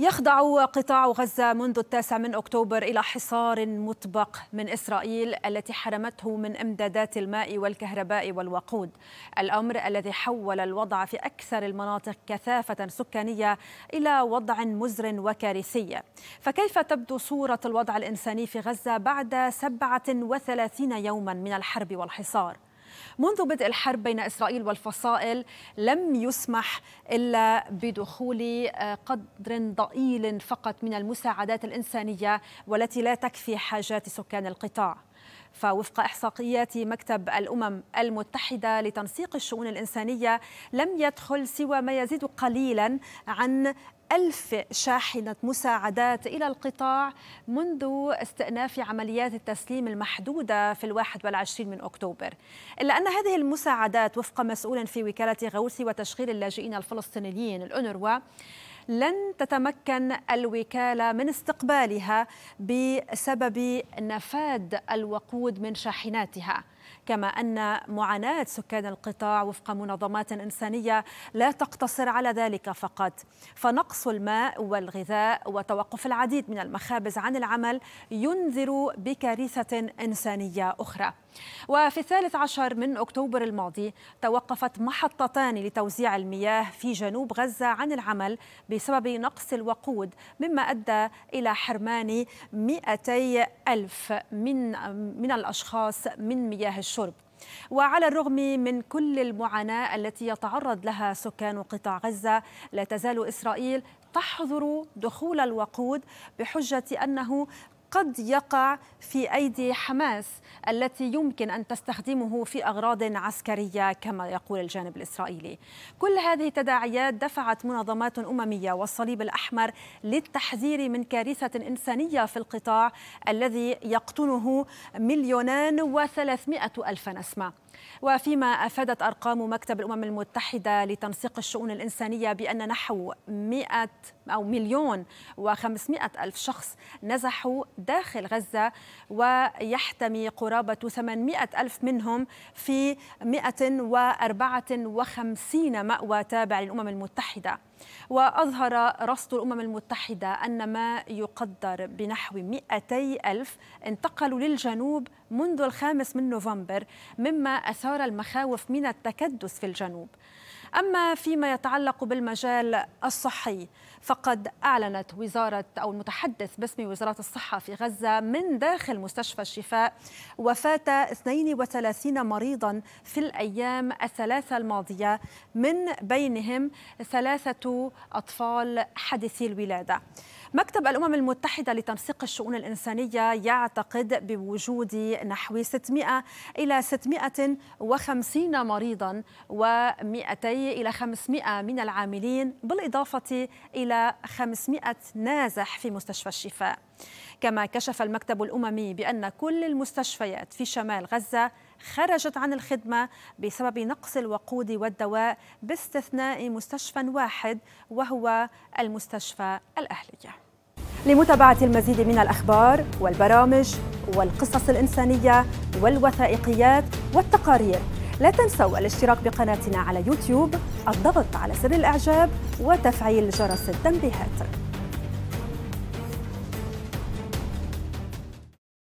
يخضع قطاع غزة منذ التاسع من أكتوبر إلى حصار مطبق من إسرائيل التي حرمته من إمدادات الماء والكهرباء والوقود الأمر الذي حول الوضع في أكثر المناطق كثافة سكانية إلى وضع مزر وكارثي فكيف تبدو صورة الوضع الإنساني في غزة بعد 37 يوما من الحرب والحصار؟ منذ بدء الحرب بين إسرائيل والفصائل لم يسمح إلا بدخول آه، قدر ضئيل فقط من المساعدات الإنسانية والتي لا تكفي حاجات سكان القطاع فوفق احصائيات مكتب الامم المتحده لتنسيق الشؤون الانسانيه لم يدخل سوى ما يزيد قليلا عن ألف شاحنة مساعدات إلى القطاع منذ استئناف عمليات التسليم المحدودة في الواحد والعشرين من أكتوبر إلا أن هذه المساعدات وفق مسؤول في وكالة غوث وتشغيل اللاجئين الفلسطينيين الأنروا لن تتمكن الوكالة من استقبالها بسبب نفاد الوقود من شاحناتها كما أن معاناة سكان القطاع وفق منظمات إنسانية لا تقتصر على ذلك فقط فنقص الماء والغذاء وتوقف العديد من المخابز عن العمل ينذر بكارثة إنسانية أخرى وفي الثالث عشر من أكتوبر الماضي توقفت محطتان لتوزيع المياه في جنوب غزة عن العمل بسبب نقص الوقود مما أدى إلى حرمان 200 ألف من, من الأشخاص من مياه الشرب وعلى الرغم من كل المعاناة التي يتعرض لها سكان قطاع غزة لا تزال إسرائيل تحظر دخول الوقود بحجة أنه قد يقع في أيدي حماس التي يمكن أن تستخدمه في أغراض عسكرية كما يقول الجانب الإسرائيلي كل هذه التداعيات دفعت منظمات أممية والصليب الأحمر للتحذير من كارثة إنسانية في القطاع الذي يقطنه مليونان وثلاثمائة ألف نسمة وفيما أفادت أرقام مكتب الأمم المتحدة لتنسيق الشؤون الإنسانية بأن نحو 100 أو مليون و500 ألف شخص نزحوا داخل غزة ويحتمي قرابة 800 ألف منهم في 154 مأوى تابع للأمم المتحدة وأظهر رصد الأمم المتحدة أن ما يقدر بنحو 200 ألف انتقلوا للجنوب منذ الخامس من نوفمبر مما أثار المخاوف من التكدس في الجنوب أما فيما يتعلق بالمجال الصحي فقد أعلنت وزارة أو المتحدث باسم وزارة الصحة في غزة من داخل مستشفى الشفاء وفاة 32 مريضا في الأيام الثلاثة الماضية من بينهم ثلاثة أطفال حديثي الولادة مكتب الأمم المتحدة لتنسيق الشؤون الإنسانية يعتقد بوجود نحو 600 إلى 650 مريضا و200 إلى 500 من العاملين بالإضافة إلى 500 نازح في مستشفى الشفاء كما كشف المكتب الأممي بأن كل المستشفيات في شمال غزة خرجت عن الخدمة بسبب نقص الوقود والدواء باستثناء مستشفى واحد وهو المستشفى الأهلية لمتابعة المزيد من الأخبار والبرامج والقصص الإنسانية والوثائقيات والتقارير لا تنسوا الاشتراك بقناتنا على يوتيوب الضغط على زر الإعجاب وتفعيل جرس التنبيهات